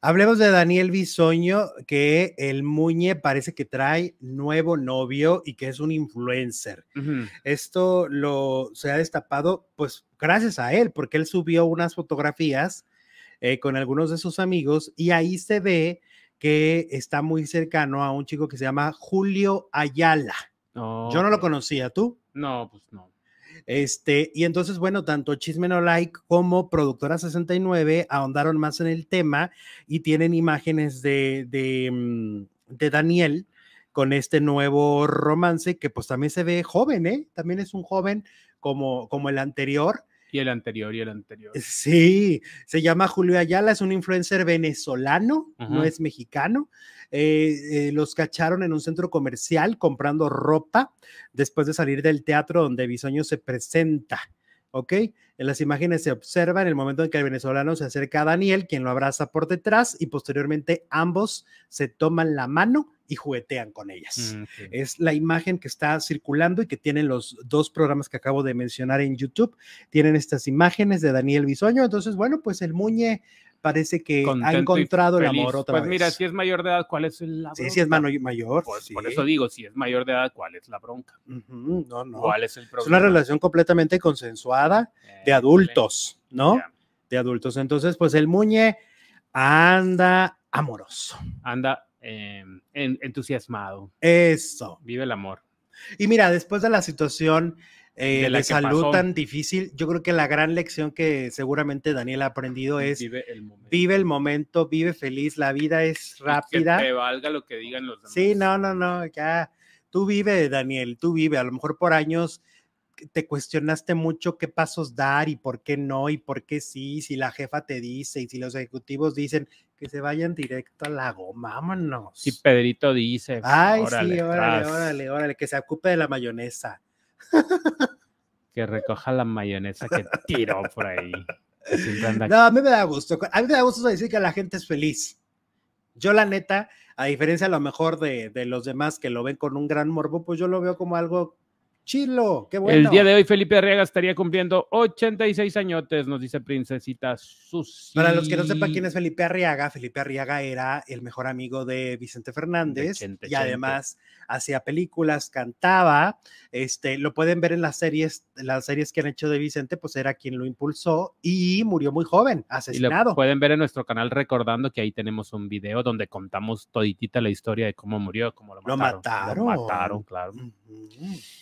Hablemos de Daniel Bisoño, que el Muñe parece que trae nuevo novio y que es un influencer. Esto lo se ha destapado, pues gracias a él, porque él subió unas fotografías eh, con algunos de sus amigos y ahí se ve que está muy cercano a un chico que se llama Julio Ayala. Yo no lo conocía, ¿tú? No, pues no. Este, y entonces, bueno, tanto Chisme No Like como Productora 69 ahondaron más en el tema y tienen imágenes de, mm, de, Daniel con este nuevo romance que pues también se ve joven, ¿eh? También es un joven como, como el anterior. Y el anterior, y el anterior. Eh, sí, se llama Julio Ayala, es un influencer venezolano, no es mexicano, eh, eh, los cacharon en un centro comercial comprando ropa después de salir del teatro donde Bisoño se presenta. ¿ok? En las imágenes se observa en el momento en que el venezolano se acerca a Daniel, quien lo abraza por detrás y posteriormente ambos se toman la mano y juguetean con ellas. Mm, es la imagen que está circulando y que tienen los dos programas que acabo de mencionar en YouTube. Tienen estas imágenes de Daniel Bisoño. Entonces, bueno, pues el Muñe parece que ha encontrado el amor otra vez. Pues mira, si es mayor de edad, ¿cuál es la bronca? Sí, si es mayor. Pues, por eso digo, si es mayor de edad, ¿cuál es la bronca? no, no. ¿Cuál es el problema? Es una relación completamente consensuada de adultos, ¿no? De adultos. Entonces, pues el Muñe anda amoroso. Anda em, entusiasmado. Eso. Vive el amor. Y mira, después de la situación eh, la salud tan difícil, yo creo que la gran lección que seguramente Daniel ha aprendido es vive el momento, vive, feliz, la vida es rápida. Que te valga lo que digan los demás. Sí, no, no, no, ya. Tú vive, Daniel, tú vive. A lo mejor por años te cuestionaste mucho qué pasos dar y por qué no y por qué sí, si la jefa te dice y si los ejecutivos dicen que se vayan directo al lago, vámonos. Si Pedrito dice. Ay, órale, sí, órale, órale, órale, que se ocupe de la mayonesa que recoja la mayonesa que tiró por ahí. No, a mí me da gusto. A mí me da gusto decir que la gente es feliz. Yo la neta, a diferencia a lo mejor de, de los demás que lo ven con un gran morbo, pues yo lo veo como algo Chilo, qué bueno. El día de hoy Felipe Arriaga estaría cumpliendo 86 añotes, nos dice Princesita sus. Para los que no sepan quién es Felipe Arriaga, Felipe Arriaga era el mejor amigo de Vicente Fernández y además hacía películas, cantaba, este, lo pueden ver en las series, las series que han hecho de Vicente, pues era quien lo impulsó y murió muy joven, asesinado. lo pueden ver en nuestro canal recordando que ahí tenemos un video donde contamos toditita la historia de cómo murió, cómo lo mataron. Lo mataron, claro.